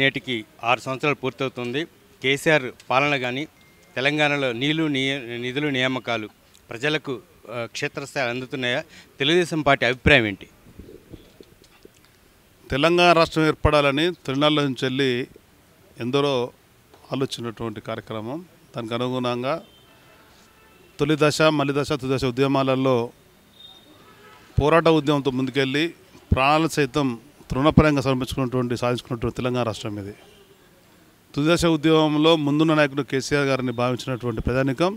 నేటికి ఆరు సంవత్సరాలు పూర్తవుతుంది కేసీఆర్ పాలన కానీ తెలంగాణలో నీళ్లు నిధులు నియామకాలు ప్రజలకు క్షేత్రస్థాయి అందుతున్నాయా తెలుగుదేశం పార్టీ అభిప్రాయం ఏంటి తెలంగాణ రాష్ట్రం ఏర్పడాలని తిరునాళ్ళ నుంచి వెళ్ళి ఎందరో ఆలోచించినటువంటి కార్యక్రమం దానికి అనుగుణంగా తొలి దశ మళ్ళీ దశ తుదశ ఉద్యమాలలో పోరాట ఉద్యమంతో ముందుకెళ్ళి ప్రాణాలు సైతం తృణపరంగా సమర్పించుకున్నటువంటి సాధించుకున్నటువంటి తెలంగాణ రాష్ట్రం ఇది తుదిదశ ఉద్యమంలో ముందున్న నాయకుడు కేసీఆర్ గారిని భావించినటువంటి ప్రధానికం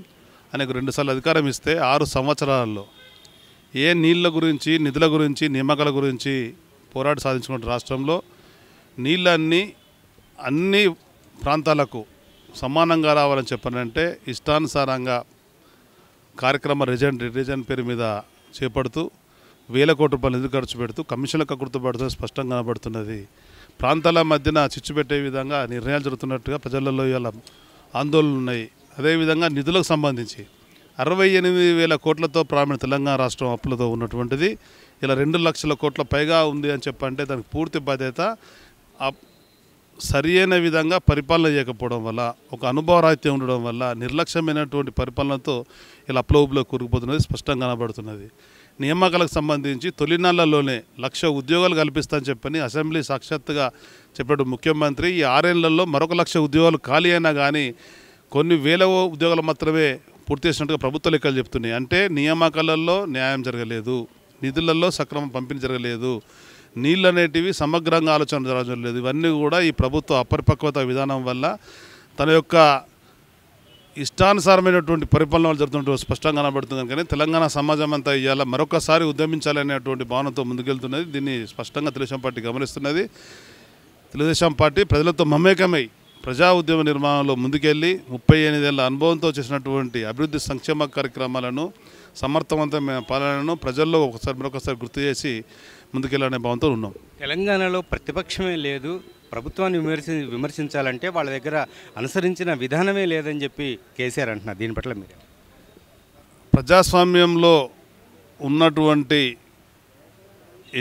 ఆయనకు రెండుసార్లు అధికారం ఇస్తే ఆరు సంవత్సరాలలో ఏ నీళ్ళ గురించి నిధుల గురించి నియామకాల గురించి పోరాట సాధించుకున్న రాష్ట్రంలో నీళ్ళన్నీ అన్ని ప్రాంతాలకు సమానంగా రావాలని చెప్పనంటే ఇష్టానుసారంగా కార్యక్రమ రిజన్ రిజన్ పేరు మీద చేపడుతూ వేల కోట్ల రూపాయలు నిధులు ఖర్చు పెడుతూ కమిషన్లకు గుర్తుపడుతుంది స్పష్టంగా కనబడుతున్నది ప్రాంతాల మధ్యన చిచ్చు పెట్టే విధంగా నిర్ణయాలు జరుగుతున్నట్టుగా ప్రజలలో ఇవాళ ఆందోళనలు ఉన్నాయి అదేవిధంగా నిధులకు సంబంధించి అరవై ఎనిమిది వేల కోట్లతో ప్రామిణ తెలంగాణ రాష్ట్రం అప్పులతో ఉన్నటువంటిది ఇలా రెండు లక్షల కోట్ల పైగా ఉంది అని చెప్పంటే దానికి పూర్తి బాధ్యత సరియైన విధంగా పరిపాలన చేయకపోవడం వల్ల ఒక అనుభవరాహిత్యం ఉండడం వల్ల నిర్లక్ష్యమైనటువంటి పరిపాలనతో ఇలా అప్లోబ్లో కూరుకుపోతున్నది స్పష్టంగా కనబడుతున్నది నియామకాలకు సంబంధించి తొలి నెలలోనే లక్ష ఉద్యోగాలు కల్పిస్తానని చెప్పని అసెంబ్లీ సాక్షాత్తుగా చెప్పాడు ముఖ్యమంత్రి ఈ ఆరేళ్లలో మరొక లక్ష ఉద్యోగాలు ఖాళీ అయినా కానీ కొన్ని వేల ఉద్యోగాలు మాత్రమే పూర్తి చేసినట్టుగా ప్రభుత్వ లెక్కలు చెప్తున్నాయి అంటే నియామకాలలో న్యాయం జరగలేదు నిధులలో సక్రమం పంపిణీ జరగలేదు నీళ్ళు అనేటివి సమగ్రంగా ఆలోచన జరగలేదు ఇవన్నీ కూడా ఈ ప్రభుత్వ అపరిపక్వత విధానం వల్ల తన యొక్క ఇష్టానుసారమైనటువంటి పరిపాలనలు జరుగుతున్నట్టు స్పష్టంగా కనబడుతుంది కానీ తెలంగాణ సమాజం అంతా ఇవాళ మరొకసారి ఉద్యమించాలనేటువంటి భావనతో ముందుకెళ్తున్నది దీన్ని స్పష్టంగా తెలుగుదేశం పార్టీ గమనిస్తున్నది తెలుగుదేశం పార్టీ ప్రజలతో మమేకమై ప్రజా ఉద్యమ నిర్మాణంలో ముందుకెళ్ళి ముప్పై ఎనిమిదేళ్ల అనుభవంతో చేసినటువంటి అభివృద్ధి సంక్షేమ కార్యక్రమాలను సమర్థవంతమైన పాలనను ప్రజల్లో ఒకసారి మరొకసారి గుర్తు చేసి ముందుకెళ్ళాలనే భావంతో ఉన్నాం తెలంగాణలో ప్రతిపక్షమే లేదు ప్రభుత్వాన్ని విమర్శి విమర్శించాలంటే వాళ్ళ దగ్గర అనుసరించిన విధానమే లేదని చెప్పి కేసీఆర్ అంటున్నారు దీని పట్ల మీరు ప్రజాస్వామ్యంలో ఉన్నటువంటి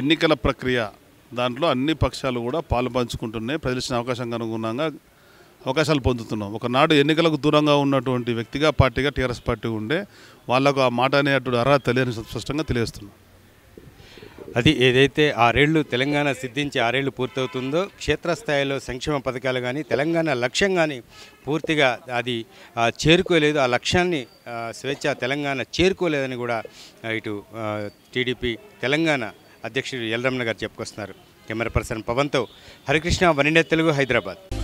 ఎన్నికల ప్రక్రియ దాంట్లో అన్ని పక్షాలు కూడా పాలు పంచుకుంటున్నాయి ప్రజలు అవకాశం అనుగుణంగా అవకాశాలు పొందుతున్నాం ఒకనాడు ఎన్నికలకు దూరంగా ఉన్నటువంటి వ్యక్తిగా పార్టీగా టీఆర్ఎస్ పార్టీ ఉండే వాళ్ళకు ఆ మాట అనే అటు అర్హత తెలియని స్పష్టంగా తెలియజేస్తున్నాం అది ఏదైతే ఆరేళ్లు తెలంగాణ సిద్ధించి ఆరేళ్లు పూర్తవుతుందో క్షేత్రస్థాయిలో సంక్షేమ పథకాలు కానీ తెలంగాణ లక్ష్యం కానీ పూర్తిగా అది చేరుకోలేదు ఆ లక్ష్యాన్ని స్వేచ్ఛ తెలంగాణ చేరుకోలేదని కూడా ఇటు టీడీపీ తెలంగాణ అధ్యక్షుడు ఎల్రమణ గారు చెప్పుకొస్తున్నారు కెమెరా పర్సన్ పవన్తో హరికృష్ణ వనిడే తెలుగు హైదరాబాద్